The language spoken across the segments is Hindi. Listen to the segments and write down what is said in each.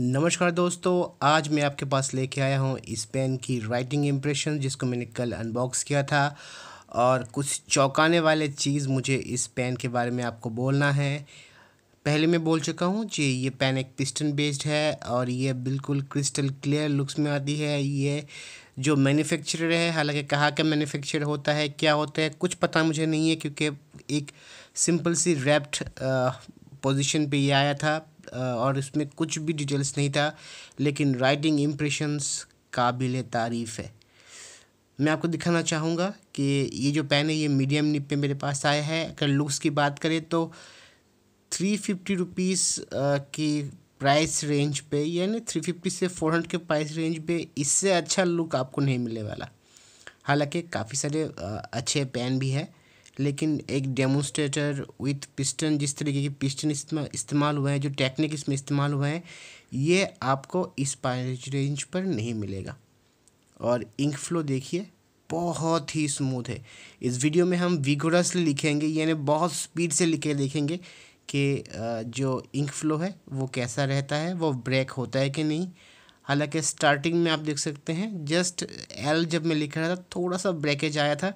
नमस्कार दोस्तों आज मैं आपके पास लेके आया हूँ इस पेन की राइटिंग इम्प्रेशन जिसको मैंने कल अनबॉक्स किया था और कुछ चौंकाने वाले चीज़ मुझे इस पेन के बारे में आपको बोलना है पहले मैं बोल चुका हूँ जी ये पेन एक पिस्टन बेस्ड है और ये बिल्कुल क्रिस्टल क्लियर लुक्स में आती है ये जो मैन्युफैक्चरर है हालांकि कहाँ का मैन्युफैक्चर होता है क्या होता है कुछ पता मुझे नहीं है क्योंकि एक सिंपल सी रैप्ड पोजीशन पे ये आया था और इसमें कुछ भी डिटेल्स नहीं था लेकिन राइटिंग इम्प्रेशंस काबिल तारीफ़ है मैं आपको दिखाना चाहूँगा कि ये जो पेन है ये मीडियम निप पे मेरे पास आया है अगर लुक्स की बात करें तो थ्री फिफ्टी रुपीज़ की प्राइस रेंज पे यानी थ्री फिफ्टी से फोर हंड्रेड के प्राइस रेंज पे इससे अच्छा लुक आपको नहीं मिलने वाला हालांकि काफ़ी सारे अच्छे पेन भी है लेकिन एक डेमोस्ट्रेटर विथ पिस्टन जिस तरीके की पिस्टन इस्तेमाल हुआ है जो टेक्निक इसमें इस्तेमाल हुआ है ये आपको इस प्राइस रेंज पर नहीं मिलेगा और इंक फ्लो देखिए बहुत ही स्मूथ है इस वीडियो में हम विगोरसली लिखेंगे यानी बहुत स्पीड से लिखे देखेंगे कि जो इंक फ्लो है वो कैसा रहता है वो ब्रेक होता है कि नहीं हालांकि स्टार्टिंग में आप देख सकते हैं जस्ट एल जब मैं लिख रहा था थोड़ा सा ब्रेकेज आया था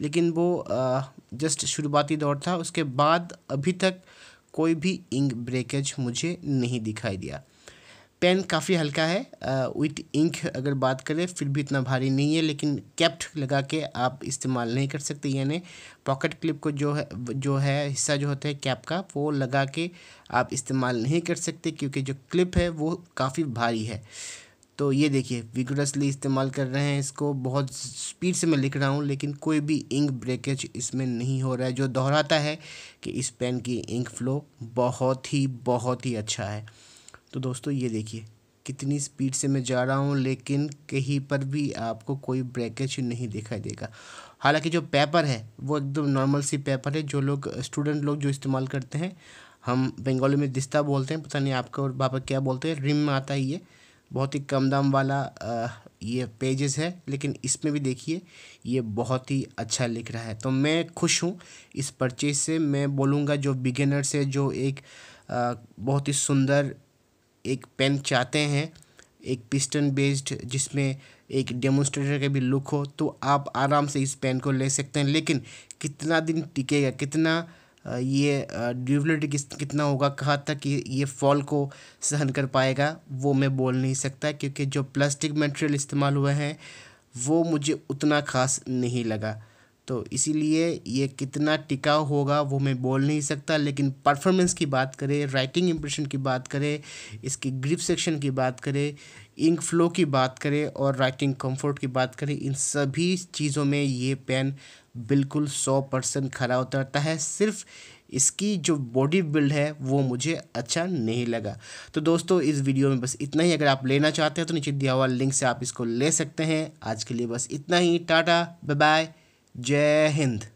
लेकिन वो जस्ट शुरुआती दौर था उसके बाद अभी तक कोई भी इंक ब्रेकेज मुझे नहीं दिखाई दिया पेन काफ़ी हल्का है विथ इंक अगर बात करें फिर भी इतना भारी नहीं है लेकिन कैप्ट लगा के आप इस्तेमाल नहीं कर सकते यानी पॉकेट क्लिप को जो है जो है हिस्सा जो होता है कैप का वो लगा के आप इस्तेमाल नहीं कर सकते क्योंकि जो क्लिप है वो काफ़ी भारी है तो ये देखिए विगरसली इस्तेमाल कर रहे हैं इसको बहुत स्पीड से मैं लिख रहा हूँ लेकिन कोई भी इंक ब्रेकेज इसमें नहीं हो रहा है जो दोहराता है कि इस पेन की इंक फ्लो बहुत ही बहुत ही अच्छा है तो दोस्तों ये देखिए कितनी स्पीड से मैं जा रहा हूँ लेकिन कहीं पर भी आपको कोई ब्रेकेज नहीं दिखाई देगा हालांकि जो पेपर है वो एकदम नॉर्मल सी पेपर है जो लोग स्टूडेंट लोग जो इस्तेमाल करते हैं हम बंगाली में दिस्ता बोलते हैं पता नहीं आपका और बापा क्या बोलते हैं रिम आता आता है ये बहुत ही कम दाम वाला आ, ये पेजेस है लेकिन इसमें भी देखिए ये बहुत ही अच्छा लिख रहा है तो मैं खुश हूँ इस परचेज से मैं बोलूँगा जो बिगेनर है जो एक आ, बहुत ही सुंदर एक पेन चाहते हैं एक पिस्टन बेस्ड जिसमें एक डेमोस्ट्रेटर का भी लुक हो तो आप आराम से इस पेन को ले सकते हैं लेकिन कितना दिन टिकेगा कितना ये ड्यूबलिटी किस कितना होगा कहा था कि ये फॉल को सहन कर पाएगा वो मैं बोल नहीं सकता क्योंकि जो प्लास्टिक मटेरियल इस्तेमाल हुए हैं वो मुझे उतना खास नहीं लगा तो इसीलिए ये कितना टिकाऊ होगा वो मैं बोल नहीं सकता लेकिन परफॉर्मेंस की बात करें राइटिंग इम्प्रेशन की बात करें इसकी ग्रिप सेक्शन की बात करें इंक फ्लो की बात करें और राइटिंग कंफर्ट की बात करें इन सभी चीज़ों में ये पेन बिल्कुल सौ परसेंट खरा उतरता है सिर्फ इसकी जो बॉडी बिल्ड है वो मुझे अच्छा नहीं लगा तो दोस्तों इस वीडियो में बस इतना ही अगर आप लेना चाहते हैं तो नीचे दिया हुआ लिंक से आप इसको ले सकते हैं आज के लिए बस इतना ही टाटा बाय बाय जय हिंद